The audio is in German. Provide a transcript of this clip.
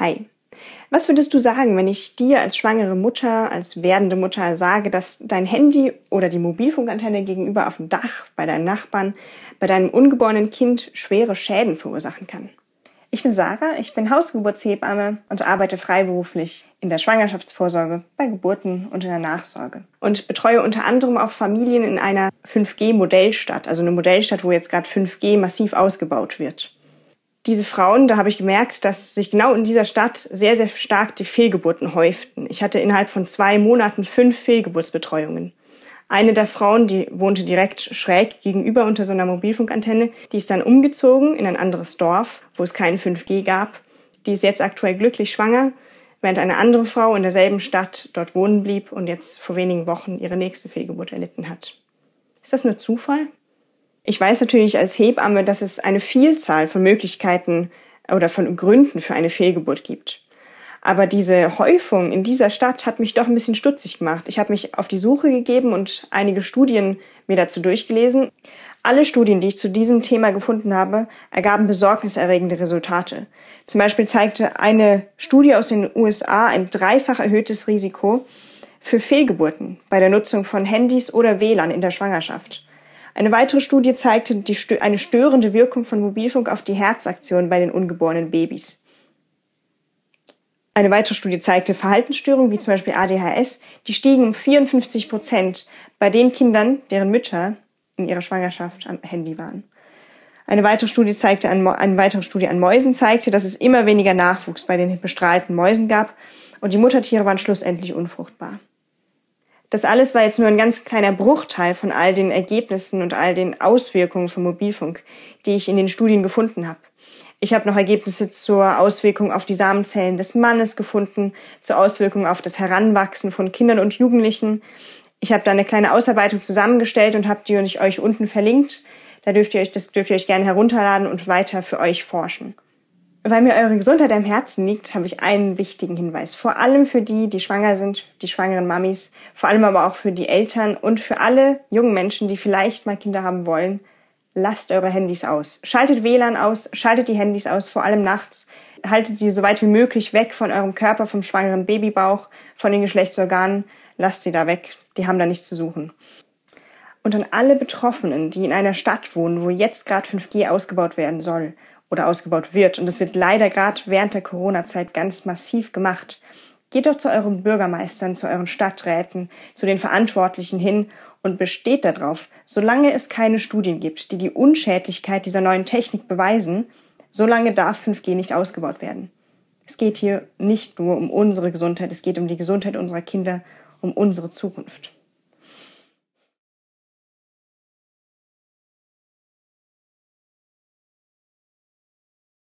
Hi. Was würdest du sagen, wenn ich dir als schwangere Mutter, als werdende Mutter sage, dass dein Handy oder die Mobilfunkantenne gegenüber auf dem Dach, bei deinen Nachbarn, bei deinem ungeborenen Kind schwere Schäden verursachen kann? Ich bin Sarah, ich bin Hausgeburtshebamme und arbeite freiberuflich in der Schwangerschaftsvorsorge, bei Geburten und in der Nachsorge. Und betreue unter anderem auch Familien in einer 5G-Modellstadt, also eine Modellstadt, wo jetzt gerade 5G massiv ausgebaut wird diese Frauen, da habe ich gemerkt, dass sich genau in dieser Stadt sehr, sehr stark die Fehlgeburten häuften. Ich hatte innerhalb von zwei Monaten fünf Fehlgeburtsbetreuungen. Eine der Frauen, die wohnte direkt schräg gegenüber unter so einer Mobilfunkantenne, die ist dann umgezogen in ein anderes Dorf, wo es keinen 5G gab. Die ist jetzt aktuell glücklich schwanger, während eine andere Frau in derselben Stadt dort wohnen blieb und jetzt vor wenigen Wochen ihre nächste Fehlgeburt erlitten hat. Ist das nur Zufall? Ich weiß natürlich als Hebamme, dass es eine Vielzahl von Möglichkeiten äh, oder von Gründen für eine Fehlgeburt gibt. Aber diese Häufung in dieser Stadt hat mich doch ein bisschen stutzig gemacht. Ich habe mich auf die Suche gegeben und einige Studien mir dazu durchgelesen. Alle Studien, die ich zu diesem Thema gefunden habe, ergaben besorgniserregende Resultate. Zum Beispiel zeigte eine Studie aus den USA ein dreifach erhöhtes Risiko für Fehlgeburten bei der Nutzung von Handys oder WLAN in der Schwangerschaft. Eine weitere Studie zeigte Stö eine störende Wirkung von Mobilfunk auf die Herzaktion bei den ungeborenen Babys. Eine weitere Studie zeigte Verhaltensstörungen wie zum Beispiel ADHS, die stiegen um 54 Prozent bei den Kindern, deren Mütter in ihrer Schwangerschaft am Handy waren. Eine weitere Studie zeigte an, eine weitere Studie an Mäusen zeigte, dass es immer weniger Nachwuchs bei den bestrahlten Mäusen gab und die Muttertiere waren schlussendlich unfruchtbar. Das alles war jetzt nur ein ganz kleiner Bruchteil von all den Ergebnissen und all den Auswirkungen von Mobilfunk, die ich in den Studien gefunden habe. Ich habe noch Ergebnisse zur Auswirkung auf die Samenzellen des Mannes gefunden, zur Auswirkung auf das Heranwachsen von Kindern und Jugendlichen. Ich habe da eine kleine Ausarbeitung zusammengestellt und habe die euch unten verlinkt. Da dürft ihr euch das dürft ihr euch gerne herunterladen und weiter für euch forschen weil mir eure Gesundheit am Herzen liegt, habe ich einen wichtigen Hinweis. Vor allem für die, die schwanger sind, die schwangeren Mamis, vor allem aber auch für die Eltern und für alle jungen Menschen, die vielleicht mal Kinder haben wollen. Lasst eure Handys aus. Schaltet WLAN aus, schaltet die Handys aus, vor allem nachts. Haltet sie so weit wie möglich weg von eurem Körper, vom schwangeren Babybauch, von den Geschlechtsorganen. Lasst sie da weg. Die haben da nichts zu suchen. Und an alle Betroffenen, die in einer Stadt wohnen, wo jetzt gerade 5G ausgebaut werden soll oder ausgebaut wird. Und das wird leider gerade während der Corona-Zeit ganz massiv gemacht. Geht doch zu euren Bürgermeistern, zu euren Stadträten, zu den Verantwortlichen hin und besteht darauf, solange es keine Studien gibt, die die Unschädlichkeit dieser neuen Technik beweisen, solange darf 5G nicht ausgebaut werden. Es geht hier nicht nur um unsere Gesundheit, es geht um die Gesundheit unserer Kinder, um unsere Zukunft.